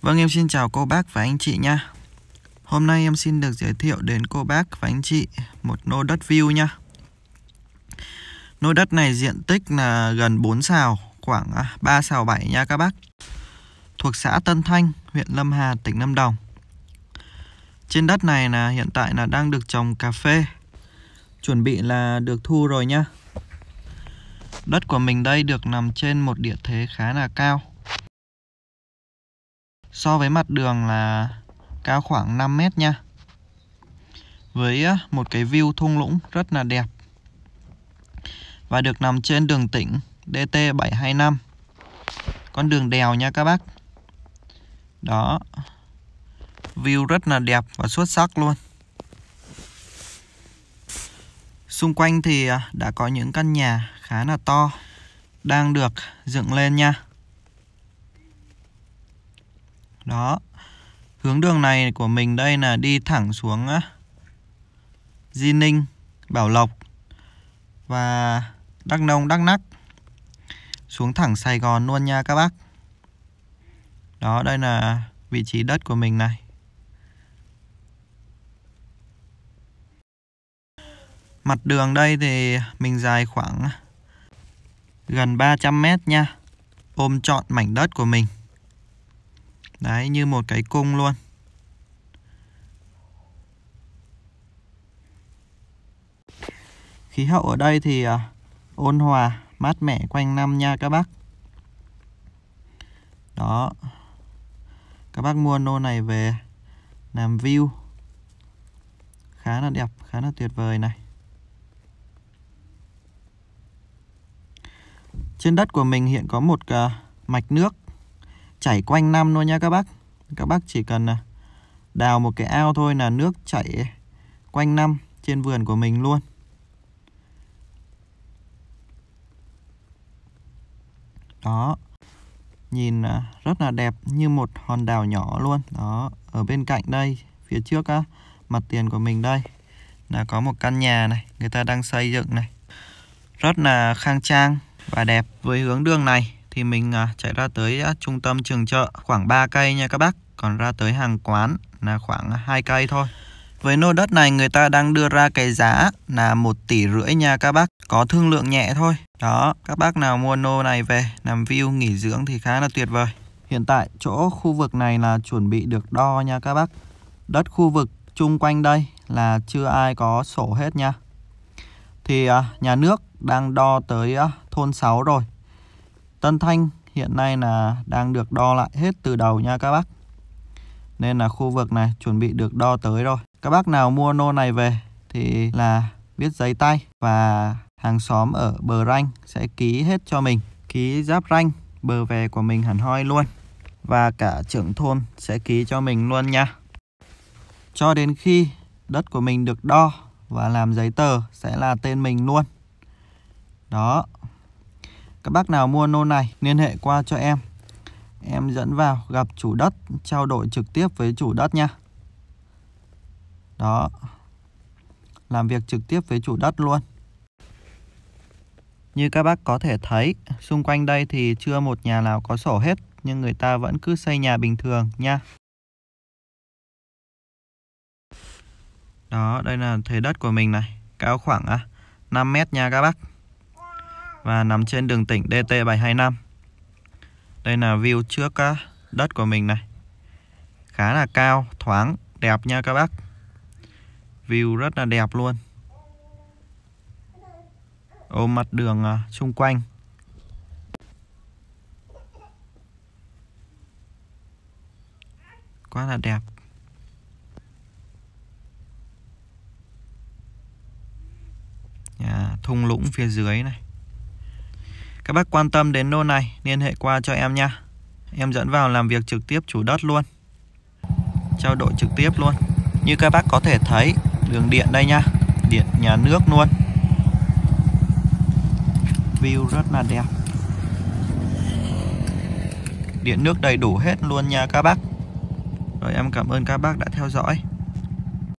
Vâng, em xin chào cô bác và anh chị nha. Hôm nay em xin được giới thiệu đến cô bác và anh chị một nô đất view nha. Nô đất này diện tích là gần 4 xào, khoảng 3 à, xào 7 nha các bác. Thuộc xã Tân Thanh, huyện Lâm Hà, tỉnh Lâm Đồng. Trên đất này là hiện tại là đang được trồng cà phê. Chuẩn bị là được thu rồi nha. Đất của mình đây được nằm trên một địa thế khá là cao so với mặt đường là cao khoảng 5 mét nha với một cái view thung lũng rất là đẹp và được nằm trên đường tỉnh DT725 con đường đèo nha các bác đó view rất là đẹp và xuất sắc luôn xung quanh thì à, đã có những căn nhà khá là to đang được dựng lên nha đó. Hướng đường này của mình đây là đi thẳng xuống Di Ninh, Bảo Lộc và Đắk Nông, Đắk Nắc. Xuống thẳng Sài Gòn luôn nha các bác. Đó, đây là vị trí đất của mình này. Mặt đường đây thì mình dài khoảng gần 300 mét nha. Ôm trọn mảnh đất của mình. Đấy như một cái cung luôn Khí hậu ở đây thì uh, ôn hòa, mát mẻ quanh năm nha các bác Đó Các bác mua nô này về làm view Khá là đẹp, khá là tuyệt vời này Trên đất của mình hiện có một uh, mạch nước chảy quanh năm luôn nha các bác các bác chỉ cần à, đào một cái ao thôi là nước chảy quanh năm trên vườn của mình luôn đó nhìn à, rất là đẹp như một hòn đảo nhỏ luôn đó ở bên cạnh đây phía trước á, mặt tiền của mình đây là có một căn nhà này người ta đang xây dựng này rất là khang trang và đẹp với hướng đường này thì mình à, chạy ra tới à, trung tâm trường chợ khoảng 3 cây nha các bác. Còn ra tới hàng quán là khoảng 2 cây thôi. Với nô đất này người ta đang đưa ra cái giá là 1 tỷ rưỡi nha các bác. Có thương lượng nhẹ thôi. Đó, các bác nào mua nô này về làm view nghỉ dưỡng thì khá là tuyệt vời. Hiện tại chỗ khu vực này là chuẩn bị được đo nha các bác. Đất khu vực chung quanh đây là chưa ai có sổ hết nha. Thì à, nhà nước đang đo tới thôn 6 rồi. Tân Thanh hiện nay là đang được đo lại hết từ đầu nha các bác. Nên là khu vực này chuẩn bị được đo tới rồi. Các bác nào mua nô này về thì là viết giấy tay và hàng xóm ở bờ ranh sẽ ký hết cho mình. Ký giáp ranh bờ về của mình hẳn hoi luôn. Và cả trưởng thôn sẽ ký cho mình luôn nha. Cho đến khi đất của mình được đo và làm giấy tờ sẽ là tên mình luôn. Đó, các bác nào mua nô này liên hệ qua cho em. Em dẫn vào gặp chủ đất, trao đổi trực tiếp với chủ đất nha. Đó. Làm việc trực tiếp với chủ đất luôn. Như các bác có thể thấy, xung quanh đây thì chưa một nhà nào có sổ hết, nhưng người ta vẫn cứ xây nhà bình thường nha. Đó, đây là thế đất của mình này, cao khoảng 5 à, mét nha các bác và nằm trên đường tỉnh DT725. Đây là view trước đất của mình này. Khá là cao, thoáng, đẹp nha các bác. View rất là đẹp luôn. ô mặt đường à, xung quanh. Quá là đẹp. nhà thung lũng phía dưới này các bác quan tâm đến lô này liên hệ qua cho em nha. Em dẫn vào làm việc trực tiếp chủ đất luôn. Trao đổi trực tiếp luôn. Như các bác có thể thấy, đường điện đây nha, điện nhà nước luôn. View rất là đẹp. Điện nước đầy đủ hết luôn nha các bác. Rồi em cảm ơn các bác đã theo dõi.